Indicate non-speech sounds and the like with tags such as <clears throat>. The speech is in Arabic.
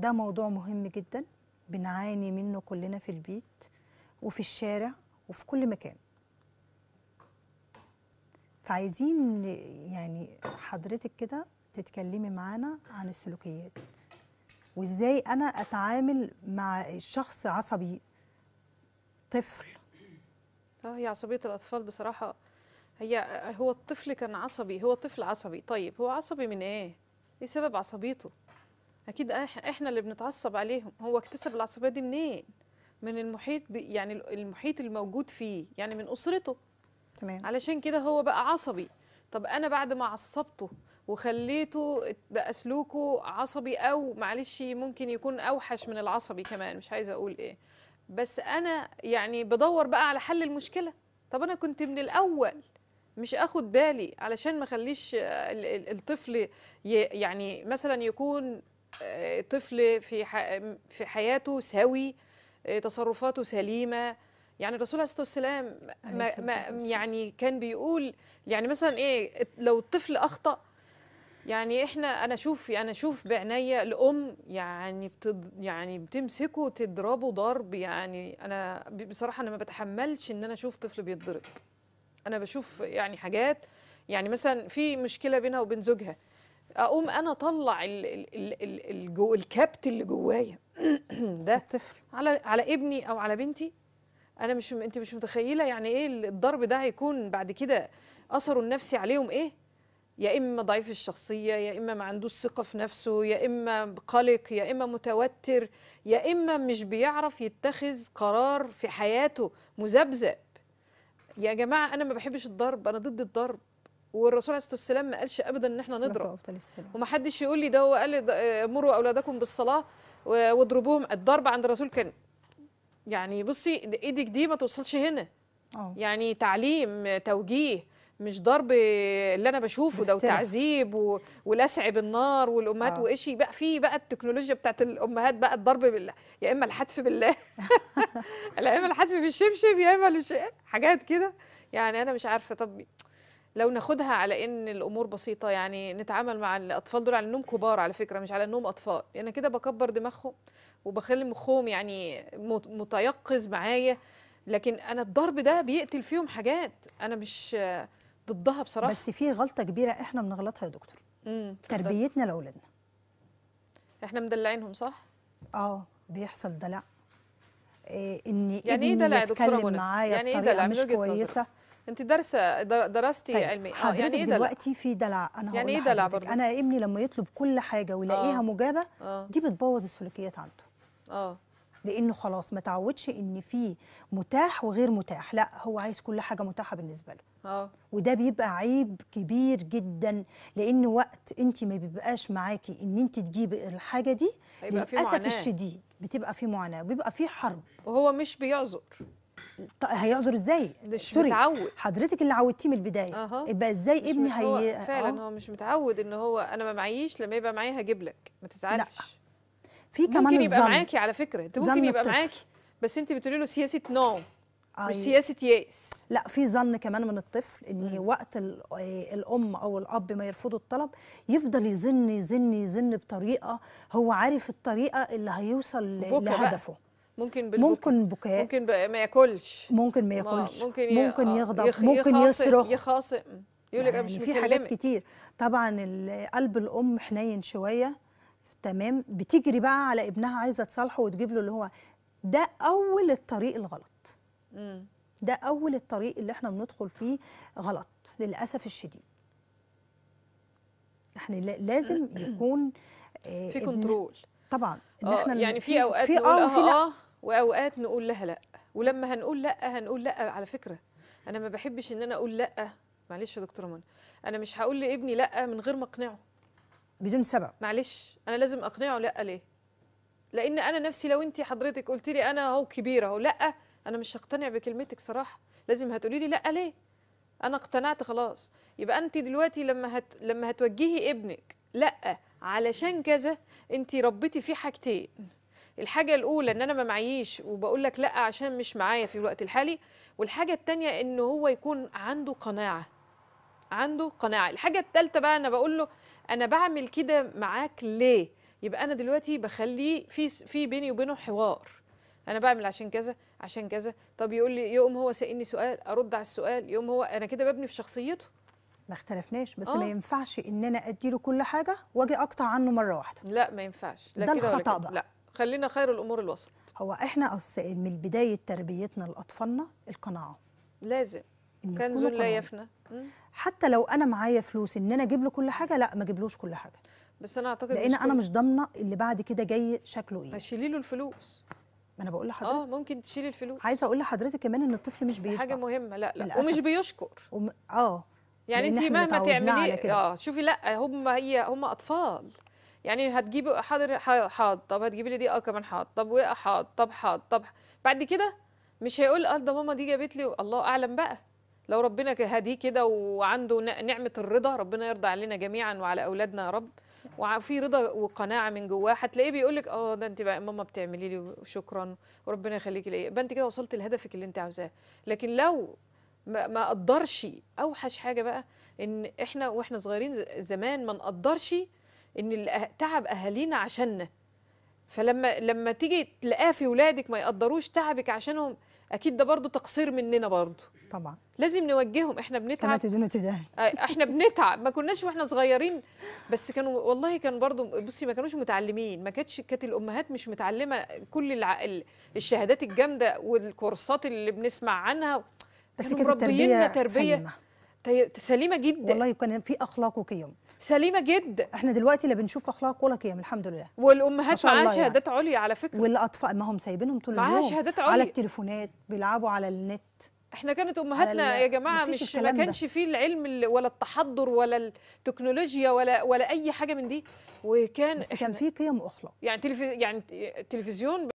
ده موضوع مهم جدا بنعاني منه كلنا في البيت وفي الشارع وفي كل مكان فعايزين يعني حضرتك كده تتكلمي معانا عن السلوكيات وازاي انا اتعامل مع شخص عصبي طفل اه هي عصبيه الاطفال بصراحه هي هو الطفل كان عصبي هو طفل عصبي طيب هو عصبي من ايه ايه سبب عصبيته اكيد احنا اللي بنتعصب عليهم هو اكتسب العصبيه دي منين من المحيط يعني المحيط الموجود فيه يعني من اسرته تمام علشان كده هو بقى عصبي طب انا بعد ما عصبته وخليته بقى سلوكه عصبي او معلش ممكن يكون اوحش من العصبي كمان مش عايزه اقول ايه بس انا يعني بدور بقى على حل المشكله طب انا كنت من الاول مش اخد بالي علشان ما اخليش الطفل يعني مثلا يكون آه، طفل في في حياته سوي آه، تصرفاته سليمه يعني الرسول عليه الصلاه والسلام ما ما يعني كان بيقول يعني مثلا ايه لو الطفل اخطا يعني احنا انا اشوف انا اشوف بعناية الام يعني بتض يعني بتمسكه تضربه ضرب يعني انا بصراحه انا ما بتحملش ان انا اشوف طفل بيتضرب انا بشوف يعني حاجات يعني مثلا في مشكله بينها وبين زوجها اقوم انا اطلع الكبت اللي جوايا <clears throat> ده الطفل على على ابني او على بنتي انا مش انت مش متخيله يعني ايه الضرب ده هيكون بعد كده اثره النفسي عليهم ايه يا اما ضعيف الشخصيه يا اما ما عندوش ثقه في نفسه يا اما قلق يا اما متوتر يا اما مش بيعرف يتخذ قرار في حياته مذبذب يا جماعه انا ما بحبش الضرب انا ضد الضرب والرسول عليه الصلاه والسلام ما قالش ابدا ان احنا نضرب ومحدش يقول لي ده هو قال مروا اولادكم بالصلاه واضربوهم الضرب عند الرسول كان يعني بصي ايدك دي ما توصلش هنا أوه. يعني تعليم توجيه مش ضرب اللي انا بشوفه ده وتعذيب و... والاسع بالنار والامهات آه. واشي بقى في بقى التكنولوجيا بتاعت الامهات بقى الضرب بال... يا اما الحتف بالله <laughs> يا اما الحتف بالشبشب يا اما حاجات كده يعني انا مش عارفه طب لو ناخدها على ان الامور بسيطه يعني نتعامل مع الاطفال دول على انهم كبار على فكره مش على انهم اطفال انا يعني كده بكبر دماغهم وبخلي مخهم يعني متيقظ معايا لكن انا الضرب ده بيقتل فيهم حاجات انا مش ضدها بصراحه بس في غلطه كبيره احنا بنغلطها يا دكتور تربيتنا لاولادنا احنا مدلعينهم صح اه بيحصل دلع إيه ان يعني ايه دلع يا دكتوره منى يعني ايه دلع مش كويسه نظر. انت دارسه درستي طيب. علمي اه يعني ايه دلوقتي في دلع انا يعني ايه دلع برضه انا ابني لما يطلب كل حاجه ويلاقيها آه. مجابه آه. دي بتبوظ السلوكيات عنده اه لانه خلاص ما تعودش ان في متاح وغير متاح لا هو عايز كل حاجه متاحه بالنسبه له اه وده بيبقى عيب كبير جدا لان وقت انت ما بيبقاش معاكي ان انت تجيبي الحاجه دي للاسف الشديد بتبقى في معاناه بيبقى في حرب وهو مش بيعذر هيعذر ازاي مش سوري متعود حضرتك اللي عودتيه من البدايه أه. يبقى ازاي ابني هي هو فعلا آه. هو مش متعود ان هو انا ما معيش لما يبقى معايا هجيب لك ما تزعلش في كمان ممكن يبقى معاكي على فكره انت ممكن يبقى معاكي بس انت بتقولي له سياسه نو no. مش سياسه ياس لا في ظن كمان من الطفل ان م. وقت آه، الام او الاب ما يرفضوا الطلب يفضل يزن يزن يزن بطريقه هو عارف الطريقه اللي هيوصل لهدفه بقى. ممكن بالبكاء ممكن بكاء ممكن ما ياكلش ممكن ما ياكلش ممكن, ي... ممكن آه، يغضب يخ... ممكن يصرخ يخاصم يقول لك يعني مش في حاجات كتير طبعا قلب الام حنين شويه تمام بتجري بقى على ابنها عايزه تصالحه وتجيب له اللي هو ده اول الطريق الغلط ده اول الطريق اللي احنا بندخل فيه غلط للاسف الشديد احنا يعني لازم يكون <clears throat> في كنترول آه، طبعا إن آه، احنا يعني في اوقات في اه وفي لا آه واوقات نقول لها لا ولما هنقول لا هنقول لا على فكره انا ما بحبش ان انا اقول لا معلش يا دكتوره منى انا مش هقول لابني لا من غير ما اقنعه بدون سبب معلش انا لازم اقنعه لا ليه لان انا نفسي لو انت حضرتك قلت لي انا اهو كبيره اهو لا انا مش هقتنع بكلمتك صراحه لازم هتقولي لي لا ليه انا اقتنعت خلاص يبقى انت دلوقتي لما هت... لما هتوجهي ابنك لا علشان كذا انت ربيتي فيه حاجتين الحاجه الاولى ان انا ما معيش وبقول لك لا عشان مش معايا في الوقت الحالي والحاجه الثانيه ان هو يكون عنده قناعه عنده قناعه الحاجه الثالثه بقى انا بقول له انا بعمل كده معاك ليه يبقى انا دلوقتي بخليه في في بيني وبينه حوار انا بعمل عشان كذا عشان كذا طب يقول لي يقوم هو سألني سؤال ارد على السؤال يقوم هو انا كده ببني في شخصيته ما اختلفناش بس أوه. ما ينفعش ان انا ادي له كل حاجه واجي اقطع عنه مره واحده لا ما ينفعش لا ده الخطا بقى لا خلينا خير الامور الوسط هو احنا أصل من بدايه تربيتنا لاطفالنا القناعه لازم كنز لا يفنى حتى لو انا معايا فلوس ان انا اجيب له كل حاجه لا ما اجيبلوش كل حاجه بس انا اعتقد لان انا مش ضامنه اللي بعد كده جاي شكله ايه هشيلي له الفلوس ما انا بقول لحضرتك اه ممكن تشيلي الفلوس عايزه اقول لحضرتك كمان ان الطفل مش بيشكر حاجه مهمه لا لا ومش بيشكر وم... اه يعني انت مهما تعمليه اه شوفي لا هم هي هم اطفال يعني هتجيبي حاضر حاض طب هتجيبي لي دي اه كمان حاض طب وقع اه حاض طب حاض طب بعد كده مش هيقول اه ده ماما دي جابت لي الله اعلم بقى لو ربنا هديه كده وعنده نعمه الرضا ربنا يرضى علينا جميعا وعلى اولادنا يا رب وفي رضا وقناعه من جواه هتلاقيه بيقول لك اه ده انت بقى ماما بتعملي لي شكرا وربنا يخليكي ليا يبقى انت كده وصلت لهدفك اللي انت عاوزاه لكن لو ما قدرش اوحش حاجه بقى ان احنا واحنا صغيرين زمان ما نقدرش ان تعب اهالينا عشاننا فلما لما تيجي تلاقاه في ولادك ما يقدروش تعبك عشانهم اكيد ده برضو تقصير مننا برضو طبعا لازم نوجههم احنا بنتعب كما تدون آه، احنا بنتعب ما كناش واحنا صغيرين بس كانوا والله كانوا برضو بصي ما كانوش متعلمين ما كانتش كانت الامهات مش متعلمه كل العقل الشهادات الجامده والكورسات اللي بنسمع عنها بس كانت مربينا تربيه سليمة. سليمه جدا والله كان في اخلاق وقيم سليمه جدا احنا دلوقتي لا بنشوف اخلاق ولا قيم الحمد لله والامهات معاها يعني. شهادات عليا على فكره والاطفال ما هم سايبينهم طول اليوم معاها شهادات عليا على التليفونات بيلعبوا على النت احنا كانت امهاتنا يا جماعه مش ما كانش فيه العلم ولا التحضر ولا التكنولوجيا ولا ولا اي حاجه من دي وكان بس كان في قيم واخلاق يعني تلفي يعني التلفزيون